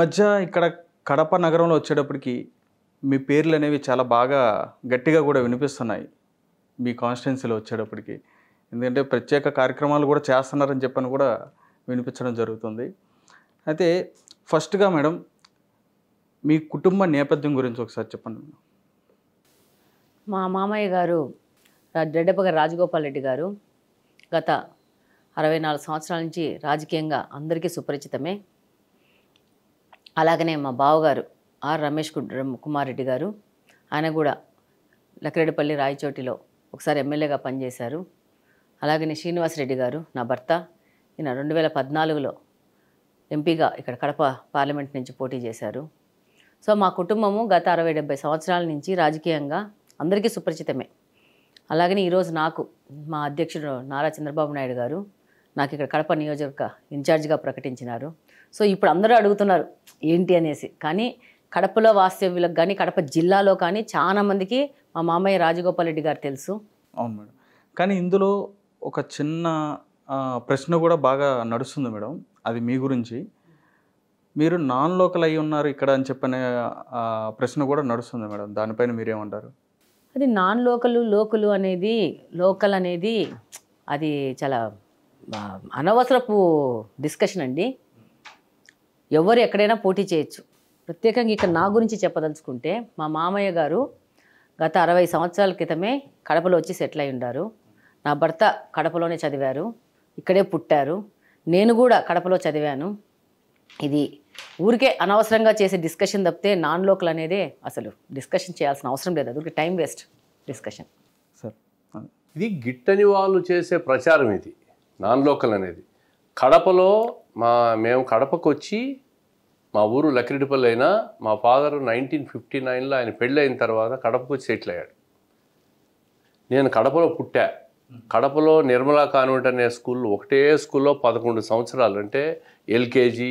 మధ్య ఇక్కడ కడప నగరంలో వచ్చేటప్పటికి మీ పేర్లు అనేవి చాలా బాగా గట్టిగా కూడా వినిపిస్తున్నాయి మీ కాన్స్టిట్యున్సీలో వచ్చేటప్పటికి ఎందుకంటే ప్రత్యేక కార్యక్రమాలు కూడా చేస్తున్నారని చెప్పని కూడా వినిపించడం జరుగుతుంది అయితే ఫస్ట్గా మేడం మీ కుటుంబ నేపథ్యం గురించి ఒకసారి చెప్పండి మా మామయ్య గారు రెడ్డపగ రాజగోపాల్ రెడ్డి గారు గత అరవై నాలుగు సంవత్సరాల నుంచి రాజకీయంగా అందరికీ సుపరిచితమే అలాగనే మా బావగారు ఆర్ రమేష్ కుమార్ రెడ్డి గారు ఆయన కూడా లక్రెడ్డిపల్లి రాయచోటిలో ఒకసారి ఎమ్మెల్యేగా పనిచేశారు అలాగనే శ్రీనివాసరెడ్డి గారు నా భర్త ఈయన రెండు వేల పద్నాలుగులో ఎంపీగా ఇక్కడ కడప పార్లమెంట్ నుంచి పోటీ చేశారు సో మా కుటుంబము గత అరవై డెబ్బై సంవత్సరాల నుంచి రాజకీయంగా అందరికీ సుపరిచితమే అలాగనే ఈరోజు నాకు మా అధ్యక్షుడు నారా చంద్రబాబు నాయుడు గారు నాకు ఇక్కడ కడప నియోజకవర్గ ఇన్ఛార్జ్గా ప్రకటించినారు సో ఇప్పుడు అందరూ అడుగుతున్నారు ఏంటి అనేసి కానీ కడపలో వాస్తవ్యులకు కానీ కడప జిల్లాలో కానీ చాలామందికి మా మామయ్య రాజగోపాల్ రెడ్డి గారు తెలుసు అవును మేడం కానీ ఇందులో ఒక చిన్న ప్రశ్న కూడా బాగా నడుస్తుంది మేడం అది మీ గురించి మీరు నాన్ లోకల్ అయి ఉన్నారు ఇక్కడ అని చెప్పిన ప్రశ్న కూడా నడుస్తుంది మేడం దానిపైన మీరేమంటారు అది నాన్ లోకల్ లోకలు అనేది లోకల్ అనేది అది చాలా అనవసరపు డిస్కషన్ అండి ఎవరు ఎక్కడైనా పోటీ చేయొచ్చు ప్రత్యేకంగా ఇక్కడ నా గురించి చెప్పదలుచుకుంటే మా మామయ్య గారు గత అరవై సంవత్సరాల క్రితమే కడపలో వచ్చి సెటిల్ అయి ఉండారు నా భర్త కడపలోనే చదివారు ఇక్కడే పుట్టారు నేను కూడా కడపలో చదివాను ఇది ఊరికే అనవసరంగా చేసే డిస్కషన్ తప్పితే నాన్ లోకల్ అనేదే అసలు డిస్కషన్ చేయాల్సిన అవసరం లేదు అది టైం వేస్ట్ డిస్కషన్ సార్ ఇది గిట్టని వాళ్ళు చేసే ప్రచారం ఇది నాన్ లోకల్ అనేది కడపలో మా మేము కడపకు వచ్చి మా ఊరు లక్రిడిపల్లి అయినా మా ఫాదర్ నైన్టీన్ ఫిఫ్టీ నైన్లో ఆయన పెళ్ళి అయిన తర్వాత కడపకు వచ్చి సెటిల్ అయ్యాడు నేను కడపలో పుట్టా కడపలో నిర్మలా కాన్వెంట్ అనే స్కూల్ ఒకటే స్కూల్లో పదకొండు సంవత్సరాలు అంటే ఎల్కేజీ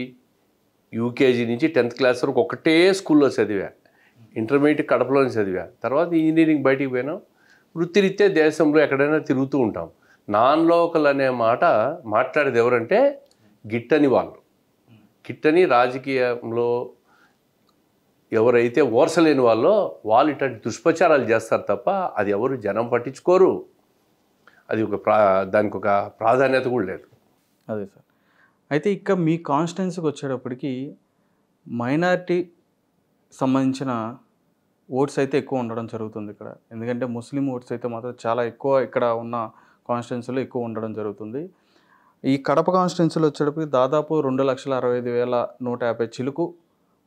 యూకేజీ నుంచి టెన్త్ క్లాస్ వరకు ఒకటే స్కూల్లో చదివా ఇంటర్మీడియట్ కడపలోనే చదివా తర్వాత ఇంజనీరింగ్ బయటికి పోయినాం వృత్తిరీత్యా దేశంలో ఎక్కడైనా తిరుగుతూ ఉంటాం నాన్ లోకల్ అనే మాట మాట్లాడేది ఎవరంటే గిట్టని వాళ్ళు గిట్టని రాజకీయంలో ఎవరైతే ఓర్సలేని వాళ్ళో వాళ్ళు ఇట్లాంటి దుష్ప్రచారాలు చేస్తారు తప్ప అది ఎవరు జనం పట్టించుకోరు అది ఒక ప్రా దానికి ఒక ప్రాధాన్యత కూడా లేదు అదే సార్ అయితే ఇక మీ కాన్స్టిట్యున్సీకి వచ్చేటప్పటికి మైనార్టీ సంబంధించిన ఓట్స్ అయితే ఎక్కువ ఉండడం జరుగుతుంది ఇక్కడ ఎందుకంటే ముస్లిం ఓట్స్ అయితే మాత్రం చాలా ఎక్కువ ఇక్కడ ఉన్న కాన్స్టిట్యున్సీలో ఎక్కువ ఉండడం జరుగుతుంది ఈ కడప కాన్స్టిట్యున్సీలో వచ్చేటప్పటికి దాదాపు రెండు లక్షల అరవై ఐదు వేల నూట యాభై చిలుకు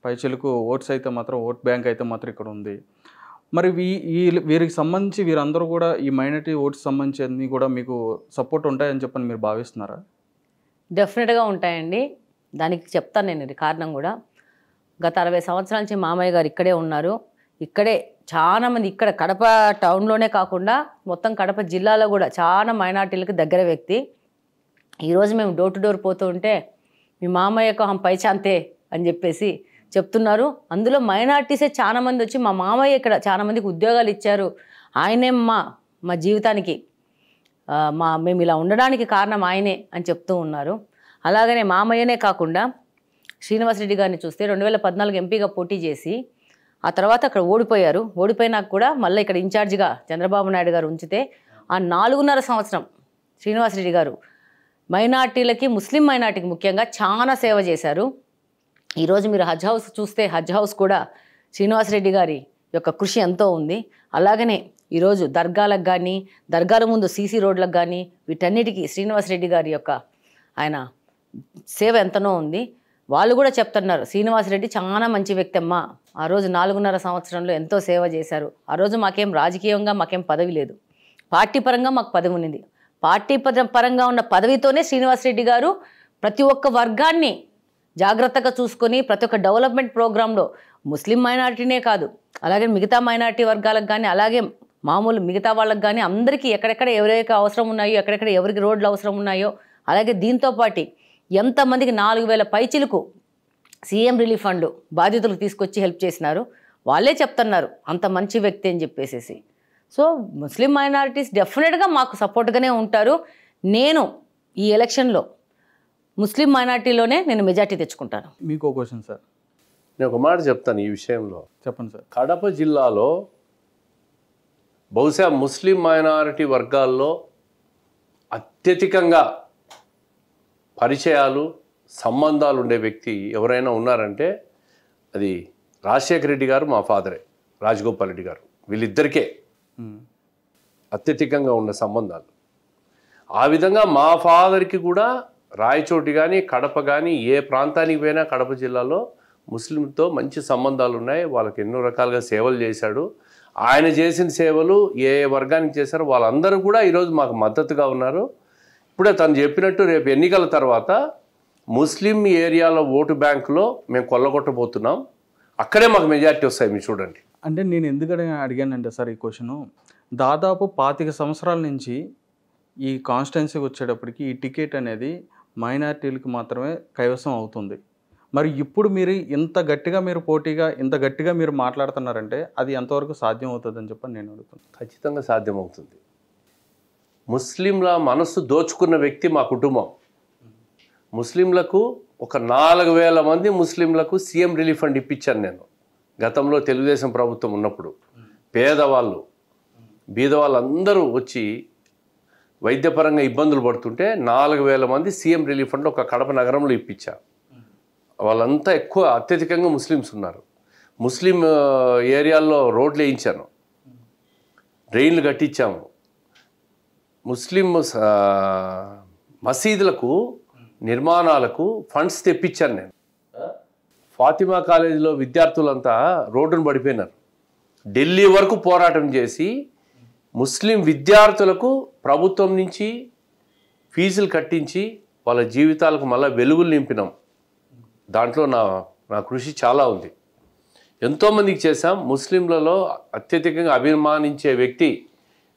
పై చిలుకు ఓట్స్ అయితే మాత్రం ఓట్ బ్యాంక్ అయితే మాత్రం ఇక్కడ ఉంది మరి వీ ఈ వీరికి సంబంధించి వీరందరూ కూడా ఈ మైనార్టీ ఓట్స్ సంబంధించి అన్నీ కూడా మీకు సపోర్ట్ ఉంటాయని చెప్పని మీరు భావిస్తున్నారా డెఫినెట్గా ఉంటాయండి దానికి చెప్తాను నేను కారణం కూడా గత అరవై సంవత్సరాల నుంచి మామయ్య గారు ఇక్కడే ఉన్నారు ఇక్కడే చాలామంది ఇక్కడ కడప టౌన్లోనే కాకుండా మొత్తం కడప జిల్లాలో కూడా చాలా మైనార్టీలకు దగ్గర వ్యక్తి ఈరోజు మేము డోర్ టు డోర్ పోతూ ఉంటే మీ మామయ్యకు ఆమె పైచాంతే అని చెప్పేసి చెప్తున్నారు అందులో మైనార్టీసే చాలామంది వచ్చి మా మామయ్య ఇక్కడ చాలామందికి ఉద్యోగాలు ఇచ్చారు ఆయనే మా మా జీవితానికి మా మేము ఇలా ఉండడానికి కారణం ఆయనే అని చెప్తూ ఉన్నారు అలాగనే మామయ్యనే కాకుండా శ్రీనివాసరెడ్డి గారిని చూస్తే రెండు వేల పద్నాలుగు ఎంపీగా పోటీ చేసి ఆ తర్వాత అక్కడ ఓడిపోయారు ఓడిపోయినా కూడా మళ్ళీ ఇక్కడ ఇన్ఛార్జిగా చంద్రబాబు నాయుడు గారు ఉంచితే ఆ నాలుగున్నర సంవత్సరం శ్రీనివాసరెడ్డి గారు మైనార్టీలకి ముస్లిం మైనార్టీకి ముఖ్యంగా చాలా సేవ చేశారు ఈరోజు మీరు హజ్ హౌస్ చూస్తే హజ్ హౌస్ కూడా శ్రీనివాసరెడ్డి గారి యొక్క కృషి ఎంతో ఉంది అలాగనే ఈరోజు దర్గాలకు కానీ దర్గాల ముందు సీసీ రోడ్లకు కానీ వీటన్నిటికీ శ్రీనివాసరెడ్డి గారి యొక్క ఆయన సేవ ఎంతనో ఉంది వాళ్ళు కూడా చెప్తున్నారు శ్రీనివాసరెడ్డి చాలా మంచి వ్యక్తి అమ్మ ఆ రోజు నాలుగున్నర సంవత్సరంలో ఎంతో సేవ చేశారు ఆ రోజు మాకేం రాజకీయంగా మాకేం పదవి లేదు పార్టీ పరంగా మాకు పదవి ఉన్నింది పార్టీ పరంగా ఉన్న పదవితోనే శ్రీనివాసరెడ్డి గారు ప్రతి ఒక్క వర్గాన్ని జాగ్రత్తగా చూసుకొని ప్రతి ఒక్క డెవలప్మెంట్ ప్రోగ్రాంలో ముస్లిం మైనారిటీనే కాదు అలాగే మిగతా మైనారిటీ వర్గాలకు కానీ అలాగే మామూలు మిగతా వాళ్ళకి కానీ అందరికీ ఎక్కడెక్కడ ఎవరైతే అవసరం ఉన్నాయో ఎక్కడెక్కడ ఎవరికి రోడ్లు అవసరం ఉన్నాయో అలాగే దీంతోపాటు ఎంతమందికి నాలుగు వేల పైచిలకు సీఎం రిలీఫ్ ఫండ్ బాధితులకు తీసుకొచ్చి హెల్ప్ చేసినారు వాళ్ళే చెప్తున్నారు అంత మంచి వ్యక్తి అని చెప్పేసేసి సో ముస్లిం మైనారిటీస్ డెఫినెట్గా మాకు సపోర్ట్గానే ఉంటారు నేను ఈ ఎలక్షన్లో ముస్లిం మైనార్టీలోనే నేను మెజార్టీ తెచ్చుకుంటాను మీకు క్వశ్చన్ సార్ నేను ఒక మాట చెప్తాను ఈ విషయంలో చెప్పండి సార్ కడప జిల్లాలో బహుశా ముస్లిం మైనారిటీ వర్గాల్లో అత్యధికంగా పరిచయాలు సంబంధాలు ఉండే వ్యక్తి ఎవరైనా ఉన్నారంటే అది రాజశేఖర రెడ్డి గారు మా ఫాదరే రాజగోపాల్ రెడ్డి గారు వీళ్ళిద్దరికే అత్యధికంగా ఉన్న సంబంధాలు ఆ విధంగా మా ఫాదర్కి కూడా రాయచోటి కానీ కడప కానీ ఏ ప్రాంతానికి పోయినా కడప జిల్లాలో ముస్లింతో మంచి సంబంధాలు ఉన్నాయి వాళ్ళకి ఎన్నో రకాలుగా సేవలు చేశాడు ఆయన చేసిన సేవలు ఏ వర్గానికి చేశారో వాళ్ళందరూ కూడా ఈరోజు మాకు మద్దతుగా ఉన్నారు ఇప్పుడే తను చెప్పినట్టు రేపు ఎన్నికల తర్వాత ముస్లిం ఏరియాలో ఓటు బ్యాంకులో మేము కొల్లగొట్టబోతున్నాం అక్కడే మాకు మెజారిటీ వస్తాయి మీరు చూడండి అంటే నేను ఎందుకంటే అడిగానంటే సార్ ఈ క్వశ్చన్ దాదాపు పాతిక సంవత్సరాల నుంచి ఈ కాన్స్టిట్యున్సీకి వచ్చేటప్పటికి ఈ టికెట్ అనేది మైనారిటీలకు మాత్రమే కైవసం అవుతుంది మరి ఇప్పుడు మీరు ఇంత గట్టిగా మీరు పోటీగా ఇంత గట్టిగా మీరు మాట్లాడుతున్నారంటే అది ఎంతవరకు సాధ్యం అవుతుందని చెప్పని నేను అడుగుతున్నాను ఖచ్చితంగా సాధ్యం అవుతుంది ముస్లింల మనస్సు దోచుకున్న వ్యక్తి మా కుటుంబం ముస్లింలకు ఒక నాలుగు వేల మంది ముస్లింలకు సీఎం రిలీఫ్ ఫండ్ ఇప్పించాను నేను గతంలో తెలుగుదేశం ప్రభుత్వం ఉన్నప్పుడు పేదవాళ్ళు బీదవాళ్ళందరూ వచ్చి వైద్యపరంగా ఇబ్బందులు పడుతుంటే నాలుగు వేల మంది సీఎం రిలీఫ్ ఫండ్ ఒక కడప నగరంలో ఇప్పించా వాళ్ళంతా ఎక్కువ అత్యధికంగా ముస్లిమ్స్ ఉన్నారు ముస్లిం ఏరియాల్లో రోడ్లు వేయించాను డ్రైన్లు కట్టించాము ముస్లిం మసీదులకు నిర్మాణాలకు ఫండ్స్ తెప్పించాను నేను ఫాతిమా కాలేజీలో విద్యార్థులంతా రోడ్డును పడిపోయినారు ఢిల్లీ వరకు పోరాటం చేసి ముస్లిం విద్యార్థులకు ప్రభుత్వం నుంచి ఫీజులు కట్టించి వాళ్ళ జీవితాలకు మళ్ళీ వెలుగులు నింపినాం దాంట్లో నా నా కృషి చాలా ఉంది ఎంతోమందికి చేశాం ముస్లింలలో అత్యధికంగా అభిమానించే వ్యక్తి